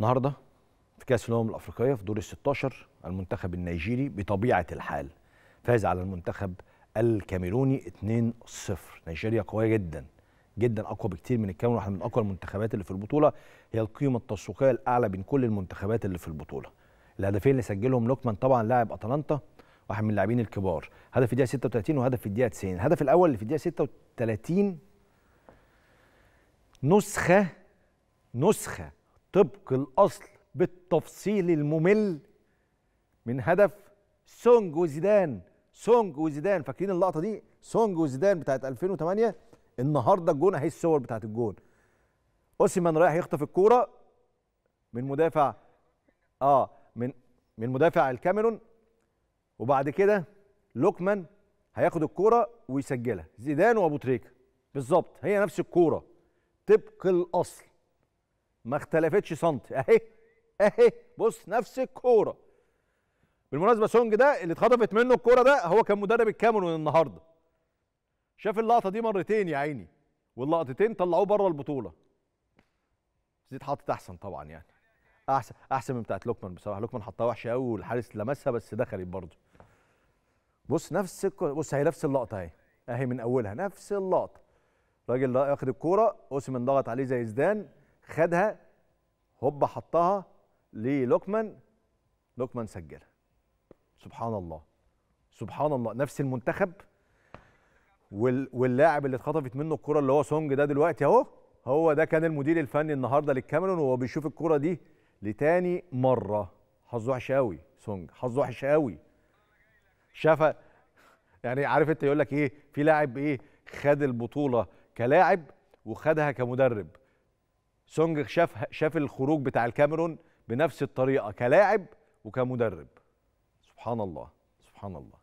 النهارده في كاس الامم الافريقيه في دور ال 16 المنتخب النيجيري بطبيعه الحال فاز على المنتخب الكاميروني 2-0 نيجيريا قويه جدا جدا اقوى بكتير من الكاميرون واحده من اقوى المنتخبات اللي في البطوله هي القيمه التسويقيه الاعلى بين كل المنتخبات اللي في البطوله الهدفين اللي سجلهم لوكمان طبعا لاعب اتلانتا واحد من اللاعبين الكبار هدف في الدقيقه 36 وهدف في الدقيقه 90 الهدف الاول اللي في الدقيقه 36 نسخه نسخه طبق الأصل بالتفصيل الممل من هدف سونج وزيدان سونج وزيدان فاكرين اللقطة دي سونج وزيدان بتاعه 2008 النهاردة الجون أهي الصور بتاعه الجون أوسيمان رايح يخطف الكورة من مدافع اه من من مدافع الكاميرون وبعد كده لوكمان هياخد الكوره ويسجلها زيدان وابو تريكه بالظبط هي نفس الكوره طبق الاصل ما اختلفتش سنتي اهي اهي بص نفس الكوره بالمناسبه سونج ده اللي اتخطفت منه الكوره ده هو كان مدرب الكاميرون النهارده شاف اللقطه دي مرتين يا عيني واللقطتين طلعوه بره البطوله دي اتحطت احسن طبعا يعني احسن احسن من بتاعت لوكمان بصراحه لوكمان حطها وحشه قوي والحارس لمسها بس دخلت برضه بص نفس الكوره بص هي نفس اللقطه اهي اهي من اولها نفس اللقطه الراجل واخد الكوره اوسمن ضغط عليه زي زدان خدها هوبا حطها للوكمان لوكمان سجلها سبحان الله سبحان الله نفس المنتخب واللاعب اللي اتخطفت منه الكره اللي هو سونج ده دلوقتي اهو هو ده كان المدير الفني النهارده للكاميرون وهو بيشوف الكره دي لتاني مره حظه وحش قوي سونج حظه وحش قوي شافها يعني عارف انت يقول لك ايه في لاعب ايه خد البطوله كلاعب وخدها كمدرب سونج شاف شاف الخروج بتاع الكاميرون بنفس الطريقه كلاعب وكمدرب سبحان الله سبحان الله